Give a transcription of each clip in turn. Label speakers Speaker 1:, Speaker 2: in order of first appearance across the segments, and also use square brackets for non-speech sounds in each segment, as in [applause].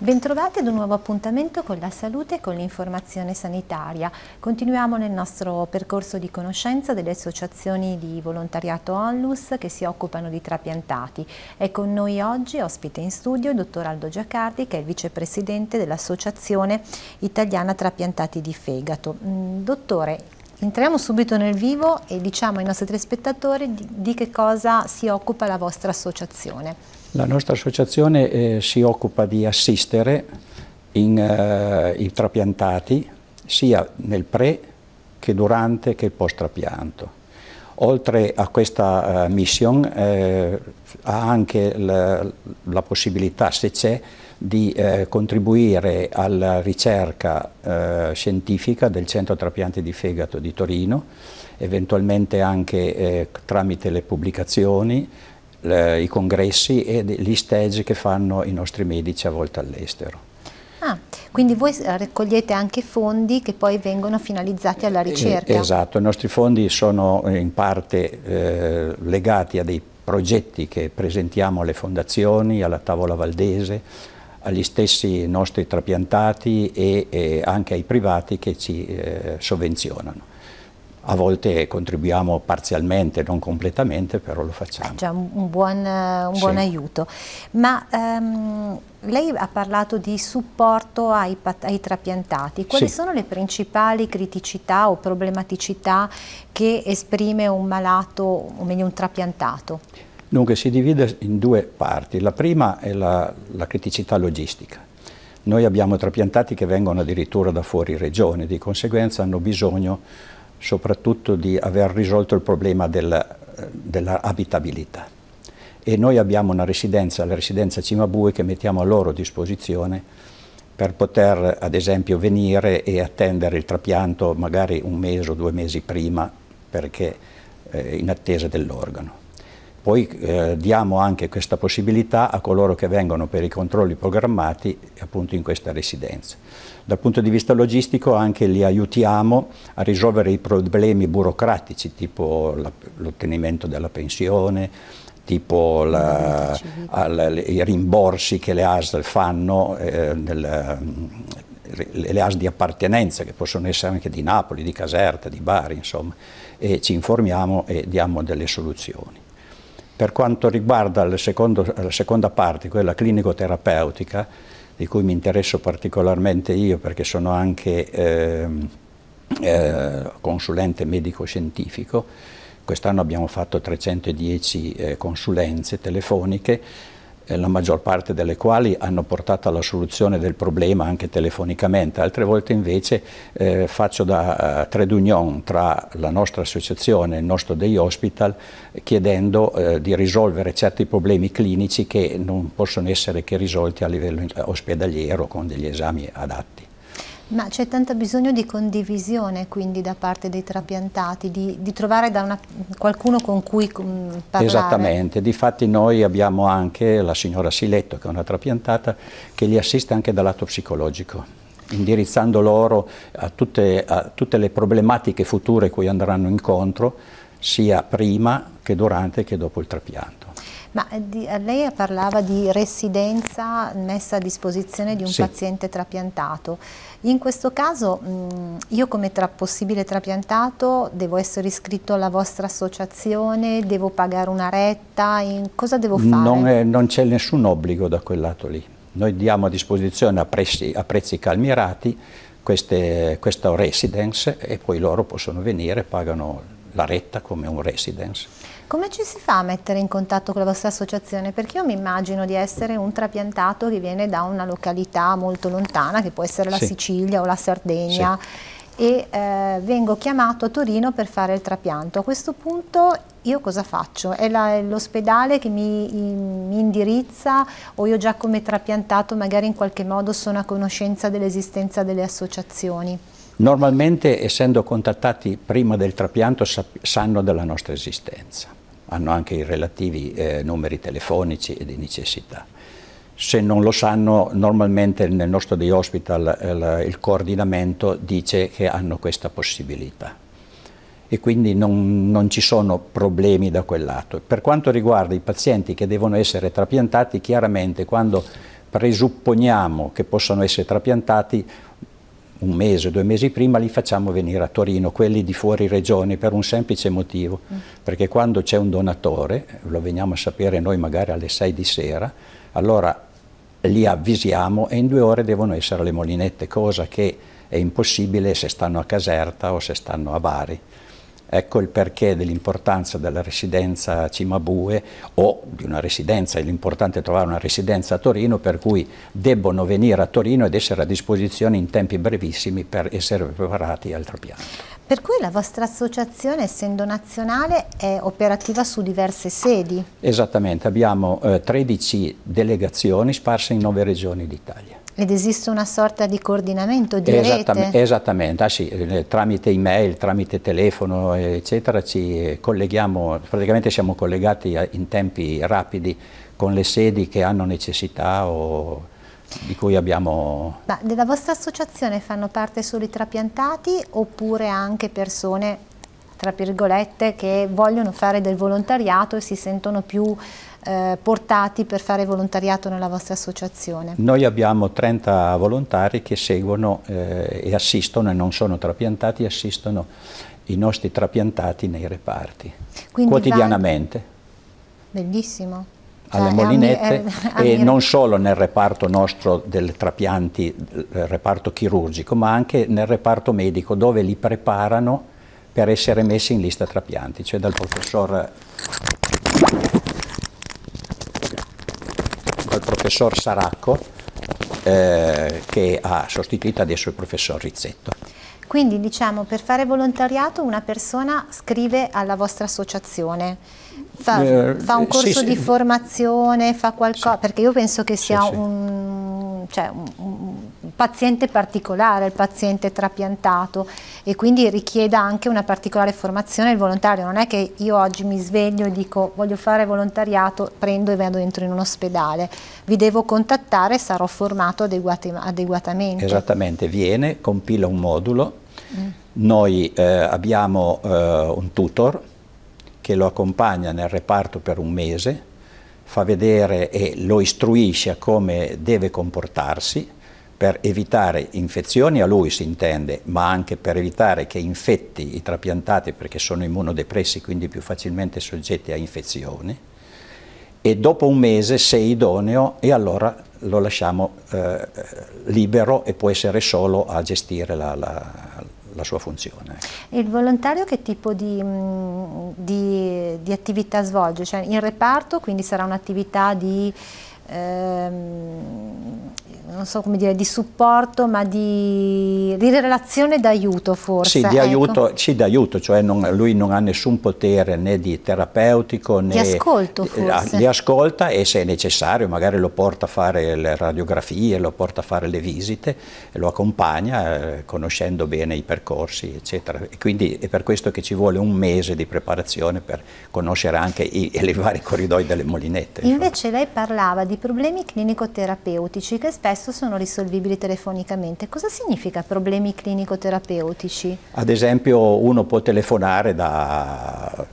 Speaker 1: Bentrovati ad un nuovo appuntamento con la salute e con l'informazione sanitaria. Continuiamo nel nostro percorso di conoscenza delle associazioni di volontariato Onlus che si occupano di trapiantati. È con noi oggi, ospite in studio, il dottor Aldo Giacardi che è il vicepresidente dell'Associazione Italiana Trapiantati di Fegato. Mm, dottore, Entriamo subito nel vivo e diciamo ai nostri tre spettatori di, di che cosa si occupa la vostra associazione.
Speaker 2: La nostra associazione eh, si occupa di assistere in, eh, i trapiantati sia nel pre che durante che post trapianto. Oltre a questa uh, mission eh, ha anche la, la possibilità, se c'è, di eh, contribuire alla ricerca eh, scientifica del Centro Trapianti di Fegato di Torino, eventualmente anche eh, tramite le pubblicazioni, le, i congressi e gli stage che fanno i nostri medici a volte all'estero.
Speaker 1: Ah, quindi voi eh, raccogliete anche fondi che poi vengono finalizzati alla eh, ricerca?
Speaker 2: esatto, i nostri fondi sono in parte eh, legati a dei progetti che presentiamo alle fondazioni, alla tavola valdese, agli stessi nostri trapiantati e, e anche ai privati che ci eh, sovvenzionano. A volte contribuiamo parzialmente, non completamente, però lo
Speaker 1: facciamo. È già un buon, eh, un buon aiuto. Ma, um, lei ha parlato di supporto ai, ai trapiantati, quali sì. sono le principali criticità o problematicità che esprime un malato, o meglio un trapiantato?
Speaker 2: Dunque si divide in due parti, la prima è la, la criticità logistica, noi abbiamo trapiantati che vengono addirittura da fuori regione, di conseguenza hanno bisogno soprattutto di aver risolto il problema dell'abitabilità e noi abbiamo una residenza, la residenza Cimabue, che mettiamo a loro disposizione per poter ad esempio venire e attendere il trapianto magari un mese o due mesi prima perché eh, in attesa dell'organo. Poi eh, diamo anche questa possibilità a coloro che vengono per i controlli programmati appunto in questa residenza. Dal punto di vista logistico anche li aiutiamo a risolvere i problemi burocratici tipo l'ottenimento della pensione, tipo la, al, i rimborsi che le ASL fanno, eh, nel, le ASL di appartenenza che possono essere anche di Napoli, di Caserta, di Bari, insomma, e ci informiamo e diamo delle soluzioni. Per quanto riguarda la, secondo, la seconda parte, quella clinico-terapeutica, di cui mi interesso particolarmente io perché sono anche eh, eh, consulente medico-scientifico, Quest'anno abbiamo fatto 310 eh, consulenze telefoniche, eh, la maggior parte delle quali hanno portato alla soluzione del problema anche telefonicamente, altre volte invece eh, faccio da uh, trade union tra la nostra associazione e il nostro Day Hospital chiedendo eh, di risolvere certi problemi clinici che non possono essere che risolti a livello ospedaliero con degli esami adatti.
Speaker 1: Ma c'è tanto bisogno di condivisione quindi da parte dei trapiantati, di, di trovare una, qualcuno con cui mm, parlare. Esattamente,
Speaker 2: difatti noi abbiamo anche la signora Siletto che è una trapiantata che li assiste anche dal lato psicologico, indirizzando loro a tutte, a tutte le problematiche future cui andranno incontro sia prima che durante che dopo il trapianto.
Speaker 1: Ma eh, di, eh, lei parlava di residenza messa a disposizione di un sì. paziente trapiantato. In questo caso mh, mm, io come tra possibile trapiantato devo essere iscritto alla vostra associazione, devo pagare una retta, in, cosa devo fare?
Speaker 2: Non, c'è nessun obbligo da quel lato lì. Noi diamo a disposizione a prezzi, a prezzi calmierati queste, questa residence e poi loro possono venire, pagano la retta come un residence.
Speaker 1: Come ci si fa a mettere in contatto con la vostra associazione? Perché io mi immagino di essere un trapiantato che viene da una località molto lontana, che può essere la sì. Sicilia o la Sardegna, sì. e eh, vengo chiamato a Torino per fare il trapianto. A questo punto io cosa faccio? È l'ospedale che mi, in, mi, indirizza o io già come trapiantato magari in qualche modo sono a conoscenza dell'esistenza delle associazioni?
Speaker 2: Normalmente, essendo contattati prima del trapianto, sanno della nostra esistenza, hanno anche i relativi eh, numeri telefonici e di necessità. Se non lo sanno, normalmente nel nostro day hospital il coordinamento dice che hanno questa possibilità e quindi non, non ci sono problemi da quel lato. Per quanto riguarda i pazienti che devono essere trapiantati, chiaramente quando presupponiamo che possano essere trapiantati, un mese, due mesi prima, li facciamo venire a Torino, quelli di fuori regione, per un semplice motivo, mm. perché quando c'è un donatore, lo veniamo a sapere noi magari alle 6 di sera, allora li avvisiamo e in due ore devono essere alle molinette, cosa che è impossibile se stanno a Caserta o se stanno a Bari. Ecco il perché dell'importanza della residenza a Cimabue o di una residenza, l'importante è trovare una residenza a Torino per cui debbono venire a Torino ed essere a disposizione in tempi brevissimi per essere preparati al trapianto.
Speaker 1: Per cui la vostra associazione, essendo nazionale, è operativa su diverse sedi?
Speaker 2: Esattamente, abbiamo eh, 13 delegazioni sparse in 9 regioni d'Italia.
Speaker 1: Ed esiste una sorta di coordinamento di Esattam rete?
Speaker 2: Esattamente, ah, sì, eh, tramite email, tramite telefono, eccetera, ci colleghiamo, praticamente siamo collegati eh, in tempi rapidi con le sedi che hanno necessità o di cui abbiamo...
Speaker 1: Ma della vostra associazione fanno parte solo i trapiantati oppure anche persone tra virgolette, che vogliono fare del volontariato e si sentono più eh, portati per fare volontariato nella vostra associazione?
Speaker 2: Noi abbiamo 30 volontari che seguono eh, e assistono, e non sono trapiantati, assistono i nostri trapiantati nei reparti,
Speaker 1: Quindi quotidianamente. Va... Bellissimo. Alle cioè, molinette e non
Speaker 2: solo nel reparto nostro del trapianti, del eh, reparto chirurgico, ma anche nel reparto medico dove li preparano per essere messi in lista trapianti, cioè dal professor, dal professor Saracco eh, che ha sostituito adesso il professor Rizzetto.
Speaker 1: Quindi diciamo per fare volontariato una persona scrive alla vostra associazione, fa, eh, fa un eh, corso sì, di sì. formazione, fa qualcosa, sì. perché io penso che sia un cioè, un, un paziente particolare, il paziente trapiantato e quindi richieda anche una particolare formazione il volontario, non è che io oggi mi sveglio e dico voglio fare volontariato, prendo e vado dentro in un ospedale, vi devo contattare, sarò formato adeguati, adeguatamente.
Speaker 2: Esattamente, viene, compila un modulo, mm. noi eh, abbiamo eh, un tutor che lo accompagna nel reparto per un mese, fa vedere e lo istruisce a come deve comportarsi per evitare infezioni, a lui si intende, ma anche per evitare che infetti i trapiantati perché sono immunodepressi, quindi più facilmente soggetti a infezioni. E dopo un mese, se idoneo, e allora lo lasciamo eh, libero e può essere solo a gestire la, la la sua funzione.
Speaker 1: il volontario che tipo di, mm, di, di attività svolge? Cioè in reparto quindi sarà un'attività di ehm, non so come dire, di supporto, ma di, di relazione d'aiuto forse. Sì, di ecco. aiuto,
Speaker 2: sì, d'aiuto, cioè non, lui non ha nessun potere né di terapeutico né... Di ascolto eh, forse. Ah, li ascolta e se è necessario magari lo porta a fare le radiografie, lo porta a fare le visite, lo accompagna eh, conoscendo bene i percorsi eccetera. E quindi è per questo che ci vuole un mese di preparazione per conoscere anche i, [laughs] i vari corridoi delle molinette.
Speaker 1: Invece insomma. lei parlava di problemi clinico-terapeutici che spesso sono risolvibili telefonicamente. Cosa significa problemi clinico-terapeutici?
Speaker 2: Ad esempio uno può telefonare da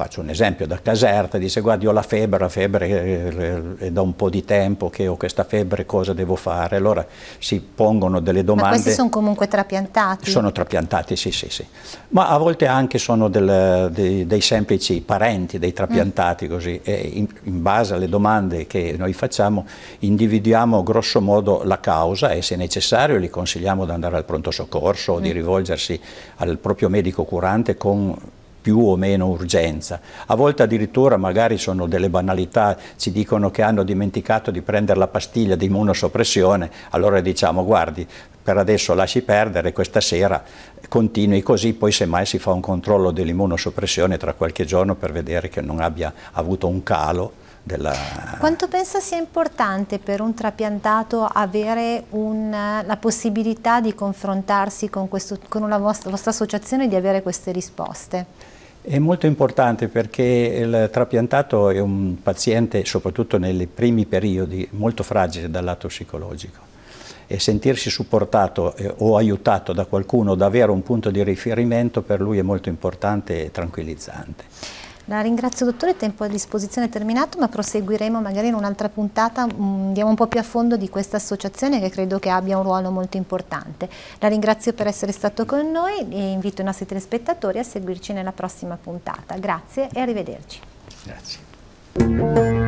Speaker 2: faccio un esempio da Caserta, dice guardi ho la febbre, la febbre eh, eh, è da un po' di tempo che ho questa febbre, cosa devo fare? Allora si pongono delle domande. Ma questi sono
Speaker 1: comunque trapiantati? Sono
Speaker 2: trapiantati, sì, sì, sì. Ma a volte anche sono del, dei, dei, semplici parenti dei trapiantati, mm. così, e in, in, base alle domande che noi facciamo individuiamo grosso modo la causa e se necessario li consigliamo di andare al pronto soccorso o di mm. rivolgersi al proprio medico curante con più o meno urgenza. A volte addirittura magari sono delle banalità, ci dicono che hanno dimenticato di prendere la pastiglia di immunosoppressione, allora diciamo guardi, per adesso lasci perdere, questa sera continui così, poi semmai si fa un controllo dell'immunosoppressione tra qualche giorno per vedere che non abbia avuto un calo della...
Speaker 1: Quanto pensa sia importante per un trapiantato avere un, la possibilità di confrontarsi con, questo, con la, vostra, la vostra associazione e di avere queste risposte?
Speaker 2: È molto importante perché il trapiantato è un paziente, soprattutto nei primi periodi, molto fragile dal lato psicologico e sentirsi supportato eh, o aiutato da qualcuno, da avere un punto di riferimento per lui è molto importante e tranquillizzante.
Speaker 1: La ringrazio dottore, il tempo a disposizione è terminato, ma proseguiremo magari in un'altra puntata, mm, andiamo un po' più a fondo di questa associazione che credo che abbia un ruolo molto importante. La ringrazio per essere stato con noi e invito i nostri telespettatori a seguirci nella prossima puntata. Grazie e arrivederci.
Speaker 2: Grazie.